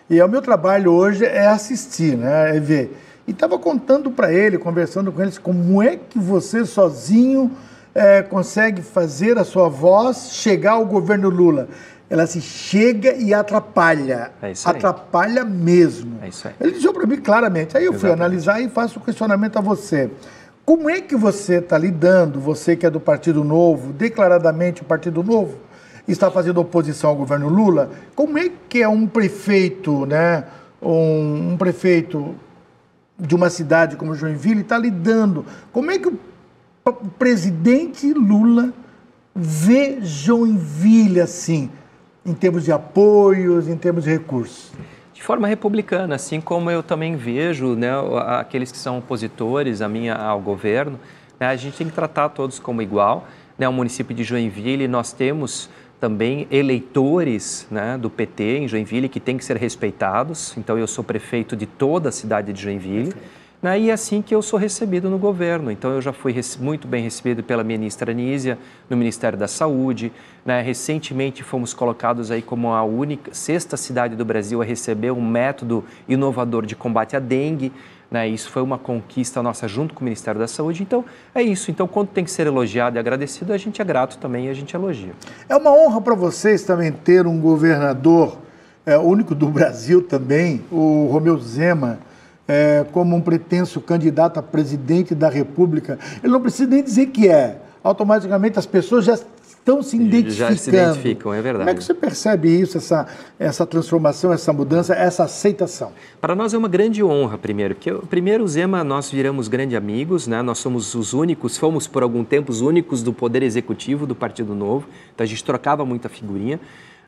E é o meu trabalho hoje é assistir, né? É ver. E estava contando para ele, conversando com ele como é que você sozinho é, consegue fazer a sua voz chegar ao governo Lula. Ela se chega e atrapalha. É isso aí. Atrapalha mesmo. É isso aí. Ele disse para mim claramente. Aí eu Exatamente. fui analisar e faço o questionamento a você. Como é que você está lidando, você que é do Partido Novo, declaradamente o Partido Novo, está fazendo oposição ao governo Lula? Como é que é um prefeito, né, um, um prefeito de uma cidade como Joinville está lidando? Como é que o presidente Lula vê Joinville assim, em termos de apoios, em termos de recursos? de forma republicana, assim como eu também vejo né, aqueles que são opositores a minha, ao governo. Né, a gente tem que tratar todos como igual. Né, o município de Joinville, nós temos também eleitores né, do PT em Joinville que têm que ser respeitados. Então, eu sou prefeito de toda a cidade de Joinville. Perfeito. Né? E é assim que eu sou recebido no governo. Então, eu já fui muito bem recebido pela ministra Anísia no Ministério da Saúde. Né? Recentemente, fomos colocados aí como a única, sexta cidade do Brasil a receber um método inovador de combate à dengue. Né? Isso foi uma conquista nossa junto com o Ministério da Saúde. Então, é isso. Então, quando tem que ser elogiado e agradecido, a gente é grato também e a gente elogia. É uma honra para vocês também ter um governador, é, único do Brasil também, o Romeu Zema é, como um pretenso candidato a presidente da República, ele não precisa nem dizer que é. Automaticamente as pessoas já estão se identificando. Já se identificam, é verdade. Como é que você percebe isso, essa, essa transformação, essa mudança, essa aceitação? Para nós é uma grande honra, primeiro, porque primeiro, Zema, nós viramos grandes amigos, né? nós somos os únicos, fomos por algum tempo os únicos do Poder Executivo do Partido Novo, então a gente trocava muita figurinha,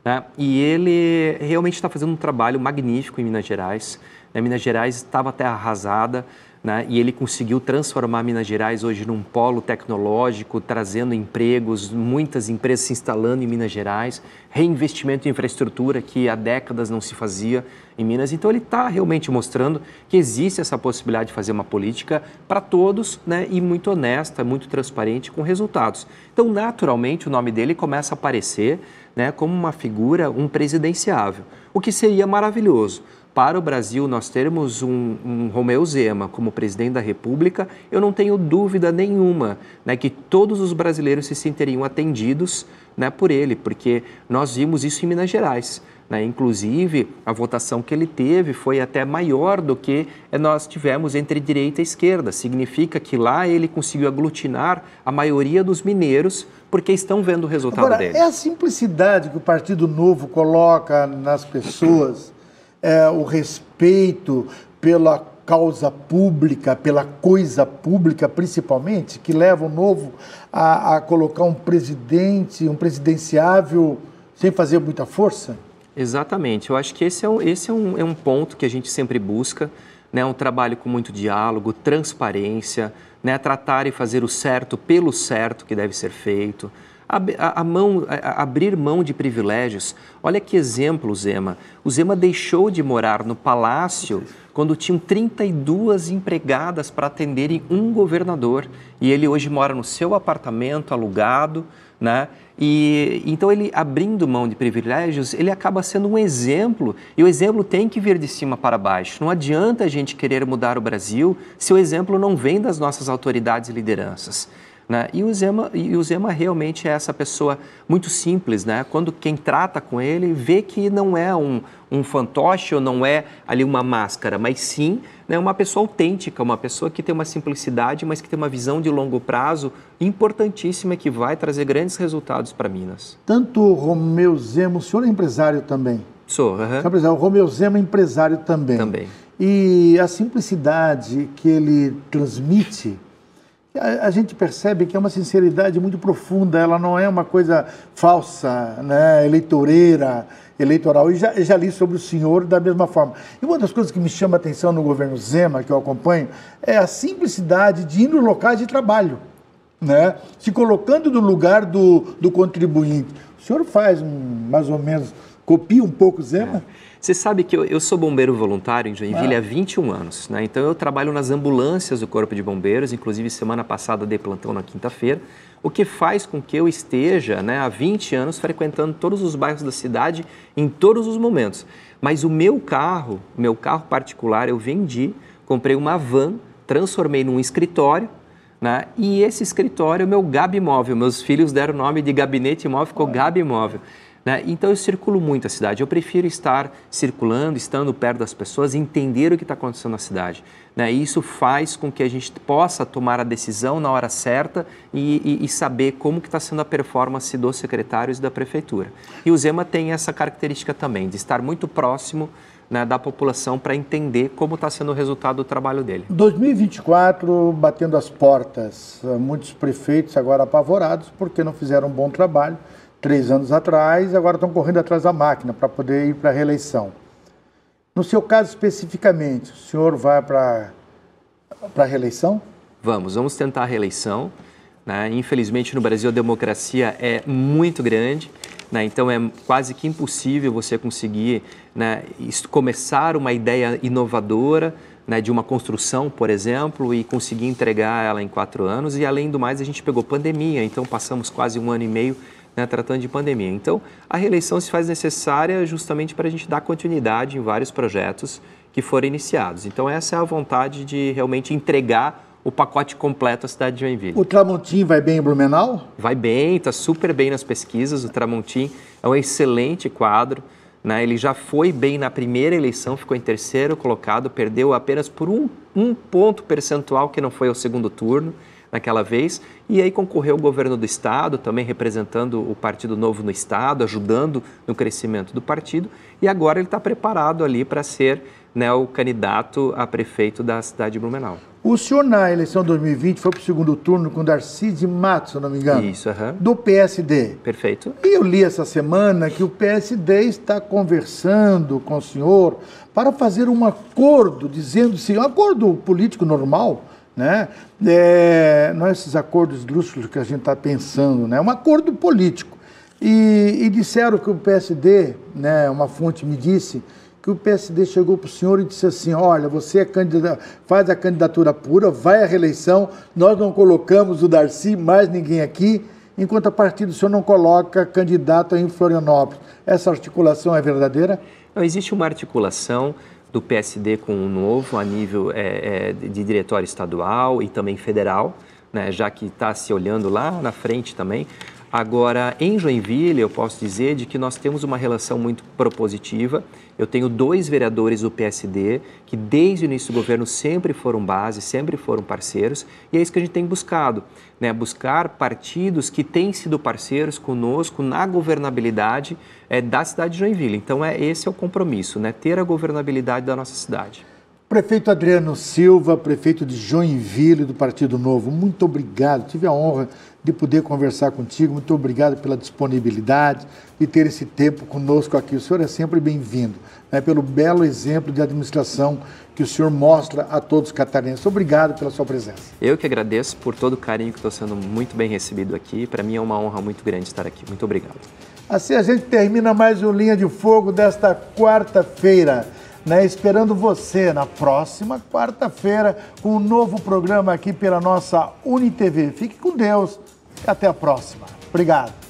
né? e ele realmente está fazendo um trabalho magnífico em Minas Gerais, né? Minas Gerais estava até arrasada, né? e ele conseguiu transformar Minas Gerais hoje num polo tecnológico, trazendo empregos, muitas empresas se instalando em Minas Gerais, reinvestimento em infraestrutura que há décadas não se fazia em Minas. Então ele está realmente mostrando que existe essa possibilidade de fazer uma política para todos né? e muito honesta, muito transparente, com resultados. Então, naturalmente, o nome dele começa a aparecer né? como uma figura, um presidenciável, o que seria maravilhoso para o Brasil nós termos um, um Romeu Zema como presidente da República, eu não tenho dúvida nenhuma né, que todos os brasileiros se sentiriam atendidos né, por ele, porque nós vimos isso em Minas Gerais. Né? Inclusive, a votação que ele teve foi até maior do que nós tivemos entre direita e esquerda. Significa que lá ele conseguiu aglutinar a maioria dos mineiros porque estão vendo o resultado Agora, dele. É a simplicidade que o Partido Novo coloca nas pessoas é, o respeito pela causa pública, pela coisa pública, principalmente, que leva o novo a, a, colocar um presidente, um presidenciável, sem fazer muita força? Exatamente. Eu acho que esse é um, esse é um, é um ponto que a gente sempre busca. Né, um trabalho com muito diálogo, transparência, né, tratar e fazer o certo pelo certo que deve ser feito a, a mão, a, abrir mão de privilégios. Olha que exemplo, Zema. O Zema deixou de morar no palácio quando tinham 32 empregadas para atenderem um governador. E ele hoje mora no seu apartamento alugado, né? E então ele abrindo mão de privilégios, ele acaba sendo um exemplo, e o exemplo tem que vir de cima para baixo. Não adianta a gente querer mudar o Brasil se o exemplo não vem das nossas autoridades e lideranças. Né? E, o Zema, e o Zema realmente é essa pessoa muito simples, né? Quando quem trata com ele vê que não é um, um fantoche ou não é ali uma máscara, mas sim né, uma pessoa autêntica, uma pessoa que tem uma simplicidade, mas que tem uma visão de longo prazo importantíssima que vai trazer grandes resultados para Minas. Tanto Romeu Zema, o senhor é empresário também? Sou, uhum. -huh. É empresário. O Romeu Zema é empresário também. Também. E a simplicidade que ele transmite a, a, gente percebe que é uma sinceridade muito profunda, ela não é uma coisa falsa, né, eleitoreira, eleitoral. E já, já li sobre o senhor da mesma forma. E uma das coisas que me chama a atenção no governo Zema, que eu acompanho, é a simplicidade de ir nos locais de trabalho, né, se colocando no lugar do, do contribuinte. O senhor faz um, mais ou menos, copia um pouco Zema? É. Você sabe que eu, eu sou bombeiro voluntário em Joinville ah. há 21 anos, né? Então eu trabalho nas ambulâncias do Corpo de Bombeiros, inclusive semana passada dei plantão na quinta-feira, o que faz com que eu esteja né, há 20 anos frequentando todos os bairros da cidade em todos os momentos. Mas o meu carro, meu carro particular, eu vendi, comprei uma van, transformei num escritório, né? E esse escritório, meu Gabi Móvel, meus filhos deram o nome de gabinete móvel, ficou Gabi Móvel. Né? Então eu circulo muito a cidade. Eu prefiro estar circulando, estando perto das pessoas, entender o que está acontecendo na cidade. Né? E isso faz com que a gente possa tomar a decisão na hora certa e, e, e saber como que está sendo a performance dos secretários e da prefeitura. E o Zema tem essa característica também de estar muito próximo né, da população para entender como está sendo o resultado do trabalho dele. 2024 batendo as portas, muitos prefeitos agora apavorados porque não fizeram um bom trabalho três anos atrás e agora estão correndo atrás da máquina para poder ir para a reeleição. No seu caso especificamente, o senhor vai para a reeleição? Vamos, vamos tentar a reeleição. Né? Infelizmente, no Brasil, a democracia é muito grande. Né? Então, é quase que impossível você conseguir né, começar uma ideia inovadora né, de uma construção, por exemplo, e conseguir entregar ela em quatro anos. E, além do mais, a gente pegou pandemia, então passamos quase um ano e meio né, tratando de pandemia. Então, a reeleição se faz necessária justamente para a gente dar continuidade em vários projetos que foram iniciados. Então, essa é a vontade de realmente entregar o pacote completo à cidade de Joinville. O Tramontim vai bem em Blumenau? Vai bem, está super bem nas pesquisas. O Tramontim é um excelente quadro. Né? Ele já foi bem na primeira eleição, ficou em terceiro colocado, perdeu apenas por um, um ponto percentual, que não foi ao segundo turno naquela vez. E aí concorreu o governo do Estado, também representando o Partido Novo no Estado, ajudando no crescimento do partido. E agora ele está preparado ali para ser né, o candidato a prefeito da cidade de Blumenau. O senhor, na eleição de 2020, foi para o segundo turno com de Matos, se não me engano. Isso, uhum. Do PSD. Perfeito. E eu li essa semana que o PSD está conversando com o senhor para fazer um acordo, dizendo-se, um acordo político normal, né? É, não é esses acordos lúcidos que a gente está pensando, né? É um acordo político. E, e, disseram que o PSD, né, uma fonte me disse, que o PSD chegou para o senhor e disse assim: olha, você é faz a candidatura pura, vai à reeleição, nós não colocamos o Darcy, mais ninguém aqui, enquanto a partir do senhor não coloca candidato em Florianópolis. Essa articulação é verdadeira? Não, existe uma articulação do PSD com o novo a nível é, é, de diretório estadual e também federal, né, já que está se olhando lá na frente também Agora, em Joinville, eu posso dizer de que nós temos uma relação muito propositiva. Eu tenho dois vereadores do PSD que, desde o início do governo, sempre foram base, sempre foram parceiros, e é isso que a gente tem buscado. Né, buscar partidos que têm sido parceiros conosco na governabilidade é, da cidade de Joinville. Então, é, esse é o compromisso, né, ter a governabilidade da nossa cidade. Prefeito Adriano Silva, prefeito de Joinville do Partido Novo, muito obrigado. Tive a honra de poder conversar contigo. Muito obrigado pela disponibilidade e ter esse tempo conosco aqui. O senhor é sempre bem-vindo, né, pelo belo exemplo de administração que o senhor mostra a todos os catarinenses. Obrigado pela sua presença. Eu que agradeço por todo o carinho que estou sendo muito bem recebido aqui. Para mim é uma honra muito grande estar aqui. Muito obrigado. Assim a gente termina mais um Linha de Fogo desta quarta-feira. Né, esperando você na próxima quarta-feira com um novo programa aqui pela nossa UniTV. Fique com Deus. E até a próxima. Obrigado.